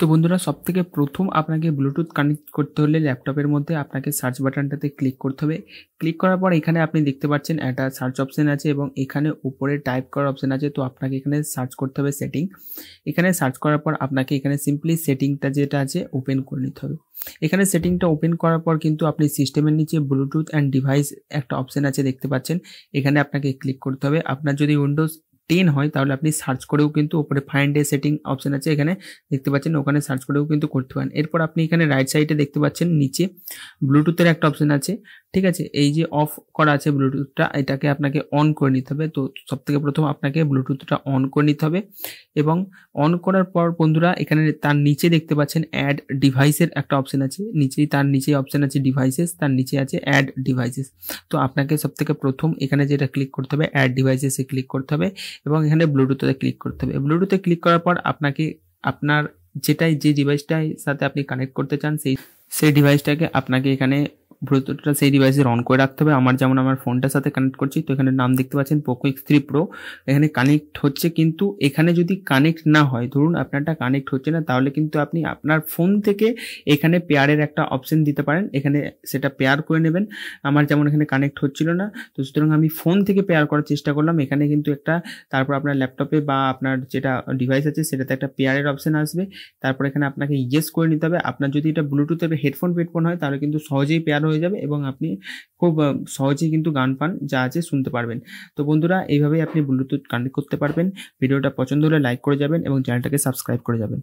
তো বন্ধুরা সব থেকে প্রথম আপনাকে ব্লুটুথ কানেক্ট করতে হলে ল্যাপটপের মধ্যে আপনাকে সার্চ বাটনটাতে ক্লিক করতে হবে ক্লিক করার পর এখানে আপনি দেখতে পাচ্ছেন একটা সার্চ অপশন আছে এবং এখানে উপরে টাইপ করার অপশন আছে তো আপনাকে এখানে সার্চ করতে হবে সেটিং এখানে সার্চ করার পর আপনাকে এখানে সিম্পলি সেটিংটা যেটা আছে ওপেন করে নিতে হবে এখানে সেটিংটা ওপেন করার পর কিন্তু আপনি সিস্টেমের নিচে ব্লুটুথ অ্যান্ড ডিভাইস একটা অপশন আছে দেখতে পাচ্ছেন এখানে আপনাকে ক্লিক করতে হবে আপনার যদি উইন্ডোজ টেন হয় তাহলে আপনি সার্চ করেও কিন্তু ওপরে ফাইন ডে সেটিং অপশান আছে এখানে দেখতে পাচ্ছেন ওখানে সার্চ করেও কিন্তু করতে পারেন এরপর আপনি এখানে রাইট সাইডে দেখতে পাচ্ছেন নিচে ব্লুটুথের একটা অপশান আছে ঠিক আছে এই যে অফ করা আছে ব্লুটুথটা এটাকে আপনাকে অন করে নিতে হবে তো সবথেকে প্রথম আপনাকে ব্লুটুথটা অন করে নিতে হবে এবং অন করার পর বন্ধুরা এখানে তার নিচে দেখতে পাচ্ছেন অ্যাড ডিভাইসের একটা অপশান আছে নিচেই তার নিচে অপশান আছে ডিভাইসেস তার নিচে আছে অ্যাড ডিভাইসেস তো আপনাকে সবথেকে প্রথম এখানে যেটা ক্লিক করতে হবে অ্যাড ডিভাইসেসে ক্লিক করতে হবে এবং এখানে ব্লুটুথে ক্লিক করতে হবে ব্লুটুথে ক্লিক করার পর আপনাকে আপনার যেটাই যে ডিভাইসটাই সাথে আপনি কানেক্ট করতে চান সেই সেই ডিভাইসটাকে আপনাকে এখানে ব্লুটুথটা সেই ডিভাইসে অন করে রাখতে হবে আমার যেমন আমার ফোনটার সাথে কানেক্ট করছি তো এখানে নাম দেখতে পাচ্ছেন পোকো এক্স থ্রি প্রো এখানে কানেক্ট হচ্ছে কিন্তু এখানে যদি কানেক্ট না হয় ধরুন আপনারটা কানেক্ট হচ্ছে না তাহলে কিন্তু আপনি আপনার ফোন থেকে এখানে পেয়ারের একটা অপশন দিতে পারেন এখানে সেটা পেয়ার করে নেবেন আমার যেমন এখানে কানেক্ট হচ্ছিল না তো সুতরাং আমি ফোন থেকে পেয়ার করার চেষ্টা করলাম এখানে কিন্তু একটা তারপর আপনার ল্যাপটপে বা আপনার যেটা ডিভাইস আছে সেটাতে একটা পেয়ারের অপশন আসবে তারপর এখানে আপনাকে ইয়েস করে নিতে হবে আপনার যদি এটা ব্লুটুথের হেডফোন হেডফোন হয় তাহলে কিন্তু সহজেই পেয়ার হয়ে যাবে এবং আপনি খুব সহজেই কিন্তু গান পান যা আছে শুনতে পারবেন তো বন্ধুরা এইভাবেই আপনি ব্লুটুথ কানেক্ট করতে পারবেন ভিডিওটা পছন্দ হলে লাইক করে যাবেন এবং চ্যানেলটাকে সাবস্ক্রাইব করে যাবেন